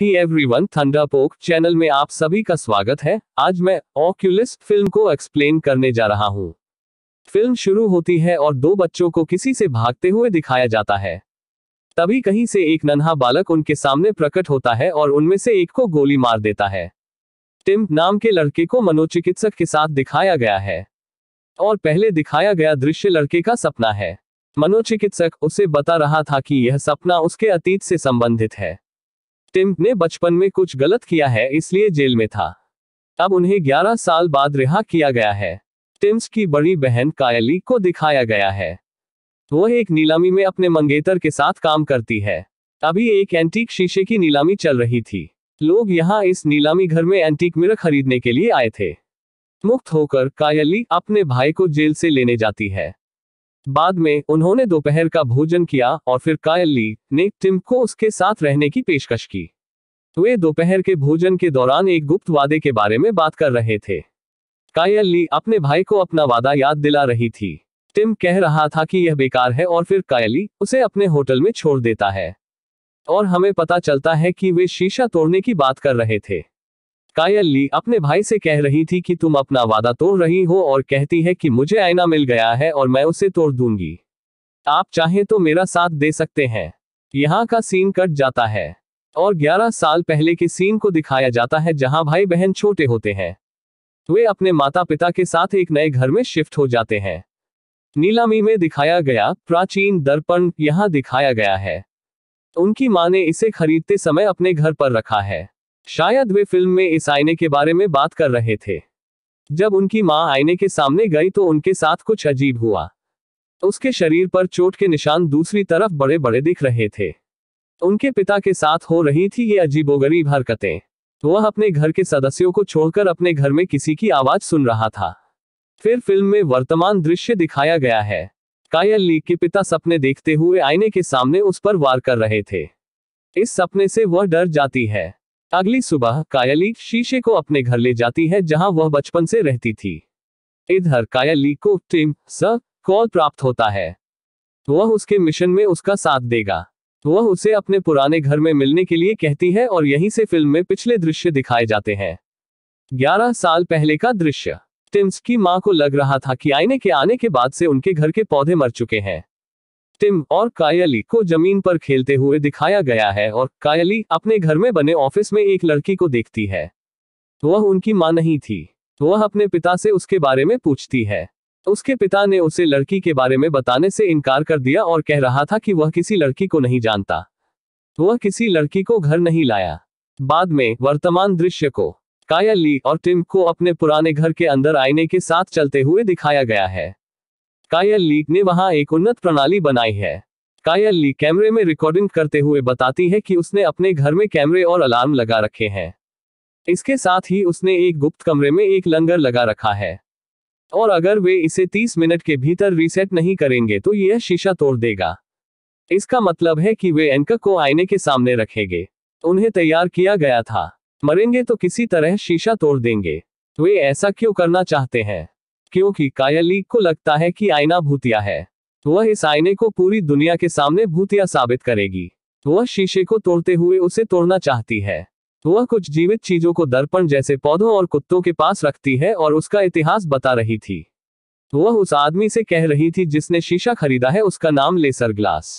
Hey everyone पोक channel में आप सभी का स्वागत है आज मैं ऑक्यूलिस फिल्म को एक्सप्लेन करने जा रहा हूँ फिल्म शुरू होती है और दो बच्चों को किसी से भागते हुए दिखाया जाता है तभी कहीं से एक नन्हा बालक उनके सामने प्रकट होता है और उनमें से एक को गोली मार देता है टिम नाम के लड़के को मनोचिकित्सक के साथ दिखाया गया है और पहले दिखाया गया दृश्य लड़के का सपना है मनोचिकित्सक उसे बता रहा था कि यह सपना उसके अतीत से संबंधित है टिम ने बचपन में कुछ गलत किया है इसलिए जेल में था अब उन्हें 11 साल बाद रिहा किया गया है टिम्स की बड़ी बहन कायली को दिखाया गया है वह एक नीलामी में अपने मंगेतर के साथ काम करती है अभी एक एंटीक शीशे की नीलामी चल रही थी लोग यहाँ इस नीलामी घर में एंटीक मिरर खरीदने के लिए आए थे मुक्त होकर कायली अपने भाई को जेल से लेने जाती है बाद में उन्होंने दोपहर का भोजन किया और फिर कायल ली ने टिम को उसके साथ रहने की पेशकश की वे दोपहर के भोजन के दौरान एक गुप्त वादे के बारे में बात कर रहे थे कायल ली अपने भाई को अपना वादा याद दिला रही थी टिम कह रहा था कि यह बेकार है और फिर कायली उसे अपने होटल में छोड़ देता है और हमें पता चलता है कि वे शीशा तोड़ने की बात कर रहे थे कायली अपने भाई से कह रही थी कि तुम अपना वादा तोड़ रही हो और कहती है कि मुझे आईना मिल गया है और मैं उसे तोड़ दूंगी आप चाहें तो मेरा साथ दे सकते हैं यहाँ का सीन कट जाता है और 11 साल पहले के सीन को दिखाया जाता है जहां भाई बहन छोटे होते हैं वे अपने माता पिता के साथ एक नए घर में शिफ्ट हो जाते हैं नीलामी में दिखाया गया प्राचीन दर्पण यहाँ दिखाया गया है उनकी माँ ने इसे खरीदते समय अपने घर पर रखा है शायद वे फिल्म में इस आईने के बारे में बात कर रहे थे जब उनकी मां आईने के सामने गई तो उनके साथ कुछ अजीब हुआ उसके शरीर पर चोट के निशान दूसरी तरफ बड़े बड़े दिख रहे थे उनके पिता के साथ हो रही थी ये अजीबोगरीब हरकतें वह अपने घर के सदस्यों को छोड़कर अपने घर में किसी की आवाज सुन रहा था फिर फिल्म में वर्तमान दृश्य दिखाया गया है कायल लीग के पिता सपने देखते हुए आईने के सामने उस पर वार कर रहे थे इस सपने से वह डर जाती है अगली सुबह कायाली शीशे को अपने घर ले जाती है जहां वह बचपन से रहती थी इधर कायाली को टिम स कॉल प्राप्त होता है वह उसके मिशन में उसका साथ देगा वह उसे अपने पुराने घर में मिलने के लिए कहती है और यहीं से फिल्म में पिछले दृश्य दिखाए जाते हैं ग्यारह साल पहले का दृश्य टिम्स की मां को लग रहा था कि आईने के आने के बाद से उनके घर के पौधे मर चुके हैं टिम और कायली को जमीन पर खेलते हुए दिखाया गया है और कायली अपने घर में बने ऑफिस में एक लड़की को देखती है वह उनकी मां नहीं थी वह अपने पिता से उसके बारे में पूछती है उसके पिता ने उसे लड़की के बारे में बताने से इनकार कर दिया और कह रहा था कि वह किसी लड़की को नहीं जानता वह किसी लड़की को घर नहीं लाया बाद में वर्तमान दृश्य को कायली और टिम को अपने पुराने घर के अंदर आईने के साथ चलते हुए दिखाया गया है कायल लीक ने वहां एक उन्नत प्रणाली बनाई है कायल ली कैमरे में रिकॉर्डिंग करते हुए बताती है कि उसने अपने घर में कैमरे और अलार्म लगा रखे हैं इसके साथ ही उसने एक गुप्त कमरे में एक लंगर लगा रखा है और अगर वे इसे 30 मिनट के भीतर रीसेट नहीं करेंगे तो यह शीशा तोड़ देगा इसका मतलब है कि वे एंकर को आईने के सामने रखेंगे उन्हें तैयार किया गया था मरेंगे तो किसी तरह शीशा तोड़ देंगे वे ऐसा क्यों करना चाहते हैं क्योंकि कायली को लगता है कि आईना भूतिया है वह इस आईने को पूरी दुनिया के सामने भूतिया साबित करेगी वह शीशे को तोड़ते हुए उसे तोड़ना चाहती है वह कुछ जीवित चीजों को दर्पण जैसे पौधों और कुत्तों के पास रखती है और उसका इतिहास बता रही थी वह उस आदमी से कह रही थी जिसने शीशा खरीदा है उसका नाम लेसर ग्लास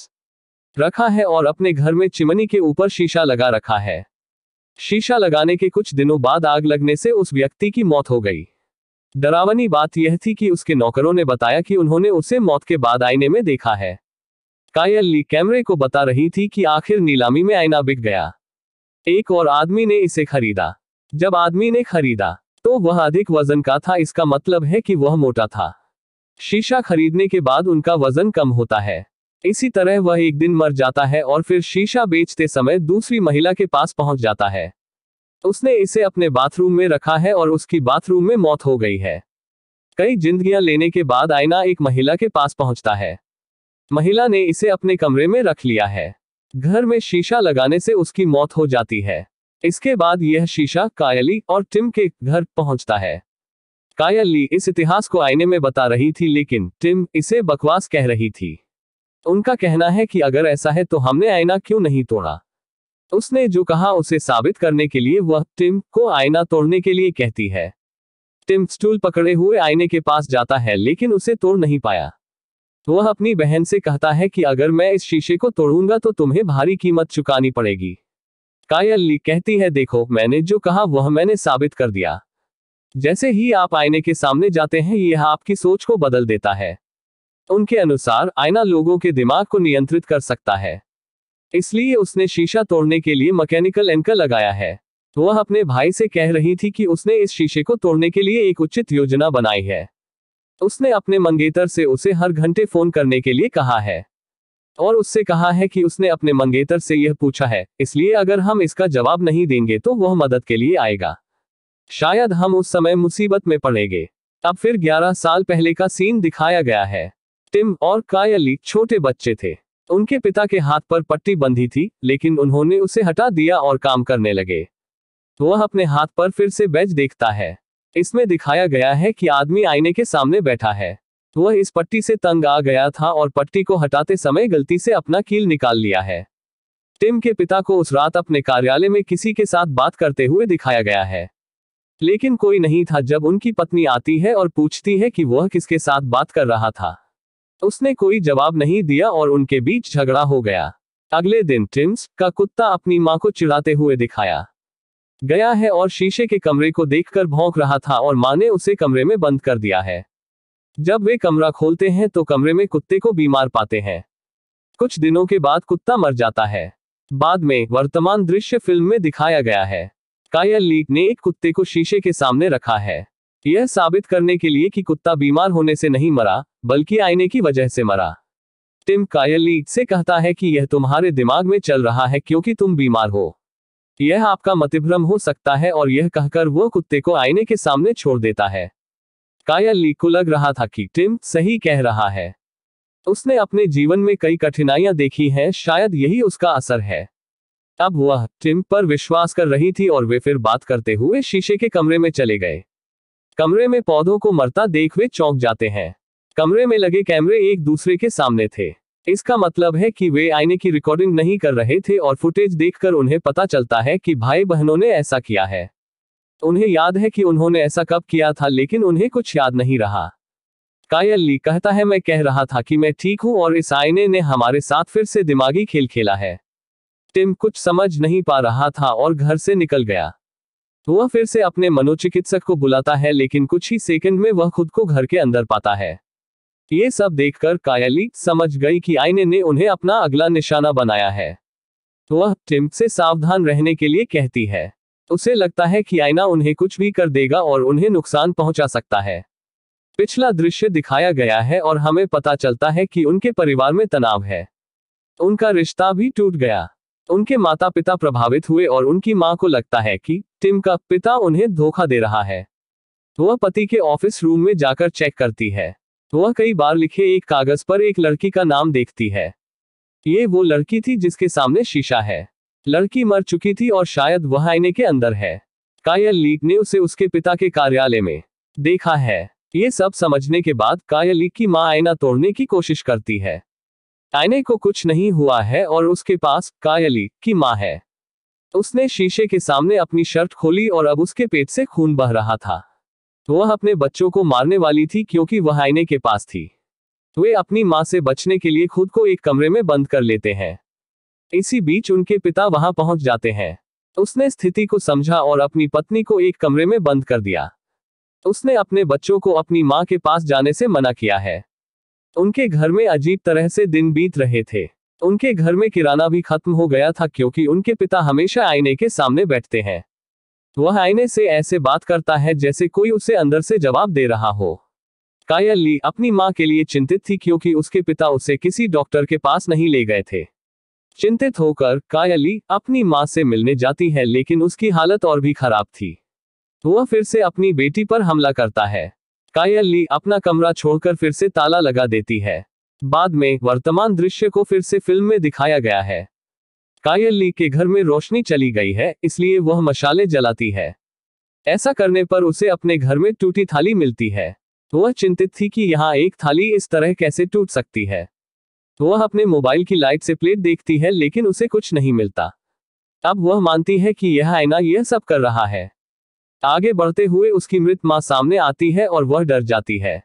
रखा है और अपने घर में चिमनी के ऊपर शीशा लगा रखा है शीशा लगाने के कुछ दिनों बाद आग लगने से उस व्यक्ति की मौत हो गई डरावनी बात यह थी कि उसके नौकरों ने बताया कि उन्होंने उसे मौत के बाद आईने में देखा है कायल ली कैमरे को बता रही थी कि आखिर नीलामी में आईना बिक गया एक और आदमी ने इसे खरीदा जब आदमी ने खरीदा तो वह अधिक वजन का था इसका मतलब है कि वह मोटा था शीशा खरीदने के बाद उनका वजन कम होता है इसी तरह वह एक दिन मर जाता है और फिर शीशा बेचते समय दूसरी महिला के पास पहुंच जाता है उसने इसे अपने बाथरूम में रखा है और उसकी बाथरूम में मौत हो गई है कई जिंदगियां लेने के बाद आईना एक महिला के पास पहुंचता है महिला ने इसे अपने कमरे में रख लिया है घर में शीशा लगाने से उसकी मौत हो जाती है इसके बाद यह शीशा कायली और टिम के घर पहुंचता है कायली इस इतिहास को आईने में बता रही थी लेकिन टिम इसे बकवास कह रही थी उनका कहना है कि अगर ऐसा है तो हमने आईना क्यों नहीं तोड़ा उसने जो कहा उसे साबित करने के लिए वह टिम को आईना तोड़ने के लिए कहती है टिम स्टूल पकड़े हुए आईने के पास जाता है लेकिन उसे तोड़ नहीं पाया वह अपनी बहन से कहता है कि अगर मैं इस शीशे को तोड़ूंगा तो तुम्हें भारी कीमत चुकानी पड़ेगी कायली कहती है देखो मैंने जो कहा वह मैंने साबित कर दिया जैसे ही आप आईने के सामने जाते हैं यह आपकी सोच को बदल देता है उनके अनुसार आईना लोगों के दिमाग को नियंत्रित कर सकता है इसलिए उसने शीशा तोड़ने के लिए मैकेनिकल एंकर लगाया है वह अपने भाई से कह रही थी कि उसने इस शीशे को तोड़ने के लिए एक उचित योजना बनाई है उसने अपने मंगेतर से उसे हर घंटे फोन करने के लिए कहा है और उससे कहा है कि उसने अपने मंगेतर से यह पूछा है इसलिए अगर हम इसका जवाब नहीं देंगे तो वह मदद के लिए आएगा शायद हम उस समय मुसीबत में पड़ेंगे अब फिर 11 साल पहले का सीन दिखाया गया है टिम और कायली छोटे बच्चे थे उनके पिता के हाथ पर पट्टी बंधी थी लेकिन उन्होंने उसे हटा दिया और काम करने लगे वह अपने हाथ पर फिर से बैज देखता है इसमें दिखाया गया है कि आदमी आईने के सामने बैठा है वह इस पट्टी से तंग आ गया था और पट्टी को हटाते समय गलती से अपना कील निकाल लिया है टिम के पिता को उस रात अपने कार्यालय में किसी के साथ बात करते हुए दिखाया गया है लेकिन कोई नहीं था जब उनकी पत्नी आती है और पूछती है कि वह किसके साथ बात कर रहा था उसने कोई जवाब नहीं दिया और उनके बीच झगड़ा हो गया अगले दिन टिम्स का कुत्ता अपनी माँ को चिढ़ाते हुए दिखाया गया है और शीशे के कमरे को देखकर भौंक रहा था और माँ ने उसे कमरे में बंद कर दिया है जब वे कमरा खोलते हैं तो कमरे में कुत्ते को बीमार पाते हैं कुछ दिनों के बाद कुत्ता मर जाता है बाद में वर्तमान दृश्य फिल्म में दिखाया गया है कायल लीक ने एक कुत्ते को शीशे के सामने रखा है यह साबित करने के लिए कि कुत्ता बीमार होने से नहीं मरा बल्कि आईने की वजह से मरा टिम कायली से कहता है कि यह तुम्हारे दिमाग में चल रहा है क्योंकि तुम बीमार हो यह आपका मतिभ्रम हो सकता है और यह कहकर वो कुत्ते को आईने के सामने छोड़ देता है कायली को लग रहा था कि टिम सही कह रहा है उसने अपने जीवन में कई कठिनाइयां देखी हैं शायद यही उसका असर है अब वह टिम पर विश्वास कर रही थी और वे फिर बात करते हुए शीशे के कमरे में चले गए कमरे में पौधों को मरता देख वे चौंक जाते हैं कमरे में लगे कैमरे एक दूसरे के सामने थे इसका मतलब है कि वे आईने की रिकॉर्डिंग नहीं कर रहे थे और फुटेज देखकर उन्हें पता चलता है कि भाई बहनों ने ऐसा किया है उन्हें याद है कि उन्होंने ऐसा कब किया था लेकिन उन्हें कुछ याद नहीं रहा कायल ली कहता है मैं कह रहा था कि मैं ठीक हूं और इस आईने ने हमारे साथ फिर से दिमागी खेल खेला है टिम कुछ समझ नहीं पा रहा था और घर से निकल गया वह फिर से अपने मनोचिकित्सक को बुलाता है लेकिन कुछ ही सेकंड में वह खुद को घर के अंदर पाता है ये सब देखकर कायली समझ गई कि आईने ने उन्हें अपना अगला निशाना बनाया है वह टिम से सावधान रहने के लिए कहती है उसे लगता है कि आईना उन्हें कुछ भी कर देगा और उन्हें नुकसान पहुंचा सकता है पिछला दृश्य दिखाया गया है और हमें पता चलता है कि उनके परिवार में तनाव है उनका रिश्ता भी टूट गया उनके माता पिता प्रभावित हुए और उनकी मां को लगता है कि टिम का पिता उन्हें धोखा दे रहा है वह पति के ऑफिस रूम में जाकर चेक करती है वह कई बार लिखे एक कागज पर एक लड़की का नाम देखती है ये वो लड़की थी जिसके सामने शीशा है लड़की मर चुकी थी और शायद वह आईने के अंदर है कायल लीक ने उसे उसके पिता के कार्यालय में देखा है ये सब समझने के बाद कायल लीक की माँ आईना तोड़ने की कोशिश करती है आईने को कुछ नहीं हुआ है और उसके पास कायली की माँ है उसने शीशे के सामने अपनी शर्ट खोली और अब उसके पेट से खून बह रहा था तो वह अपने बच्चों को मारने वाली थी क्योंकि वह आईने के पास थी तो वे अपनी माँ से बचने के लिए खुद को एक कमरे में बंद कर लेते हैं इसी बीच उनके पिता वहां पहुंच जाते हैं उसने स्थिति को समझा और अपनी पत्नी को एक कमरे में बंद कर दिया उसने अपने बच्चों को अपनी माँ के पास जाने से मना किया है उनके घर में अजीब तरह से दिन बीत रहे थे उनके घर में किराना भी खत्म हो गया था क्योंकि उनके पिता हमेशा आईने के सामने बैठते हैं वह आईने से ऐसे बात करता है जैसे कोई उसे अंदर से जवाब दे रहा हो कायल ली अपनी माँ के लिए चिंतित थी क्योंकि उसके पिता उसे किसी डॉक्टर के पास नहीं ले गए थे चिंतित होकर कायली अपनी माँ से मिलने जाती है लेकिन उसकी हालत और भी खराब थी वह फिर से अपनी बेटी पर हमला करता है कायली अपना कमरा छोड़कर फिर से ताला लगा देती है बाद में वर्तमान दृश्य को फिर से फिल्म में दिखाया गया है कायल ली के घर में रोशनी चली गई है इसलिए वह मशाले जलाती है ऐसा करने पर उसे अपने घर में टूटी थाली मिलती है वह चिंतित थी कि यहाँ एक थाली इस तरह कैसे टूट सकती है वह अपने मोबाइल की लाइट से प्लेट देखती है लेकिन उसे कुछ नहीं मिलता अब वह मानती है कि यह आईना यह सब कर रहा है आगे बढ़ते हुए उसकी मृत माँ सामने आती है और वह डर जाती है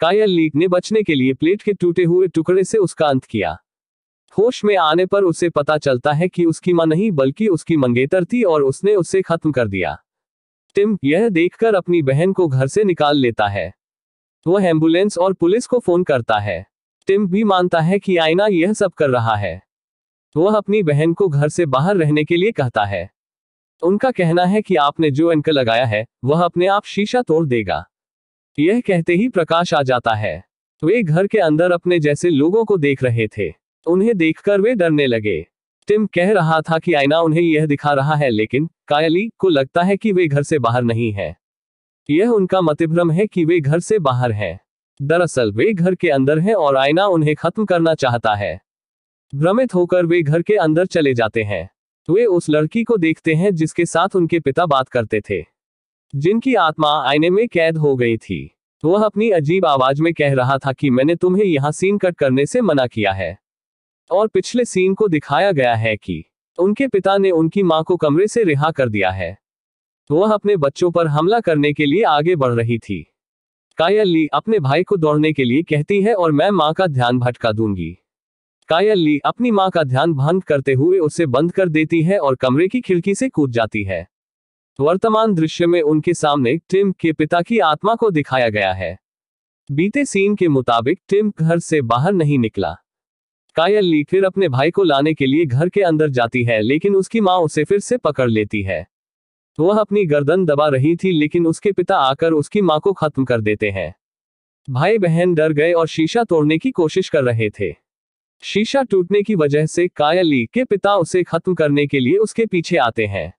कायल लीक ने बचने के लिए प्लेट के टूटे हुए टुकड़े से उसका अंत किया होश में आने पर उसे पता चलता है कि उसकी मां नहीं बल्कि उसकी मंगेतर थी और उसने उसे खत्म कर दिया टिम यह देखकर अपनी बहन को घर से निकाल लेता है वह एम्बुलेंस और पुलिस को फोन करता है टिम भी मानता है कि आईना यह सब कर रहा है वह अपनी बहन को घर से बाहर रहने के लिए कहता है उनका कहना है कि आपने जो अंक लगाया है वह अपने आप शीशा तोड़ देगा यह कहते ही प्रकाश आ जाता है वे घर के अंदर अपने जैसे लोगों को देख रहे थे उन्हें देखकर वे डरने लगे टिम कह रहा था कि आईना उन्हें यह दिखा रहा है लेकिन कायली को लगता है कि वे घर से बाहर नहीं है यह उनका मतिभ्रम है कि वे घर से बाहर हैं। दरअसल वे घर के अंदर हैं और आईना उन्हें खत्म करना चाहता है भ्रमित होकर वे घर के अंदर चले जाते हैं वे उस लड़की को देखते हैं जिसके साथ उनके पिता बात करते थे जिनकी आत्मा आईने में कैद हो गई थी वह अपनी अजीब आवाज में कह रहा था कि मैंने तुम्हें यहाँ सीन कट करने से मना किया है और पिछले सीन को दिखाया गया है कि उनके पिता ने उनकी मां को कमरे से रिहा कर दिया है वह अपने बच्चों पर हमला करने के लिए आगे बढ़ रही थी कायल ली अपने भाई को दौड़ने के लिए कहती है और मैं माँ का ध्यान भटका दूंगी कायल ली अपनी माँ का ध्यान भंग करते हुए उसे बंद कर देती है और कमरे की खिड़की से कूद जाती है वर्तमान दृश्य में उनके सामने टिम के पिता की आत्मा को दिखाया गया है बीते सीन के मुताबिक टिम घर से बाहर नहीं निकला कायल ली फिर अपने भाई को लाने के लिए घर के अंदर जाती है लेकिन उसकी माँ उसे फिर से पकड़ लेती है वह अपनी गर्दन दबा रही थी लेकिन उसके पिता आकर उसकी माँ को खत्म कर देते हैं भाई बहन डर गए और शीशा तोड़ने की कोशिश कर रहे थे शीशा टूटने की वजह से कायली के पिता उसे खत्म करने के लिए उसके पीछे आते हैं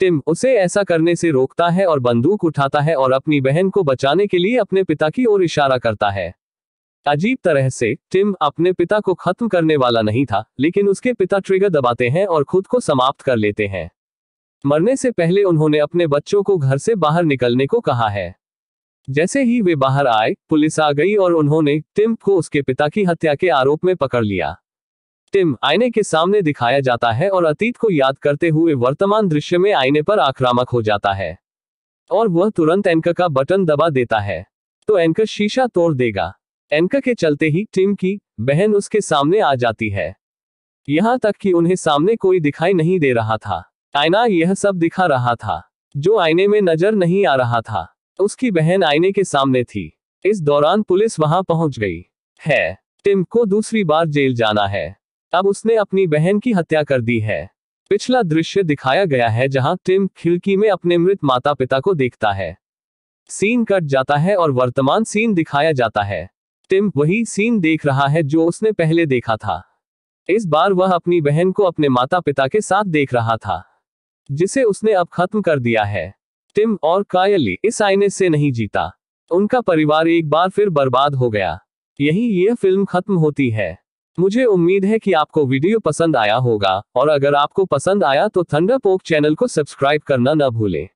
टिम उसे ऐसा करने से रोकता है और बंदूक उठाता है और अपनी बहन को बचाने के लिए अपने पिता की ओर इशारा करता है अजीब तरह से टिम अपने पिता को खत्म करने वाला नहीं था लेकिन उसके पिता ट्रिगर दबाते हैं और खुद को समाप्त कर लेते हैं मरने से पहले उन्होंने अपने बच्चों को घर से बाहर निकलने को कहा है जैसे ही वे बाहर आए पुलिस आ गई और उन्होंने टिम को उसके पिता की हत्या के आरोप में पकड़ लिया टिम आईने के सामने दिखाया जाता है और अतीत को याद करते हुए वर्तमान दृश्य में आईने पर आक्रामक हो जाता है और वह तुरंत एंकर का बटन दबा देता है तो एंकर शीशा तोड़ देगा एनका के चलते ही टिम की बहन उसके सामने आ जाती है यहाँ तक कि उन्हें सामने कोई दिखाई नहीं दे रहा था आईना यह सब दिखा रहा था जो आईने में नजर नहीं आ रहा था उसकी बहन आईने के सामने थी इस दौरान पुलिस वहां पहुंच गई है टिम को दूसरी बार जेल जाना है अब उसने अपनी बहन की हत्या कर दी है पिछला दृश्य दिखाया गया है जहां टिम खिड़की में अपने मृत माता पिता को देखता है सीन कट जाता है और वर्तमान सीन दिखाया जाता है टिम वही सीन देख रहा है जो उसने पहले देखा था इस बार वह अपनी बहन को अपने माता पिता के साथ देख रहा था जिसे उसने अब खत्म कर दिया है टिम और कायली इस आईने से नहीं जीता उनका परिवार एक बार फिर बर्बाद हो गया यही यह फिल्म खत्म होती है मुझे उम्मीद है कि आपको वीडियो पसंद आया होगा और अगर आपको पसंद आया तो थंडर पोक चैनल को सब्सक्राइब करना न भूलें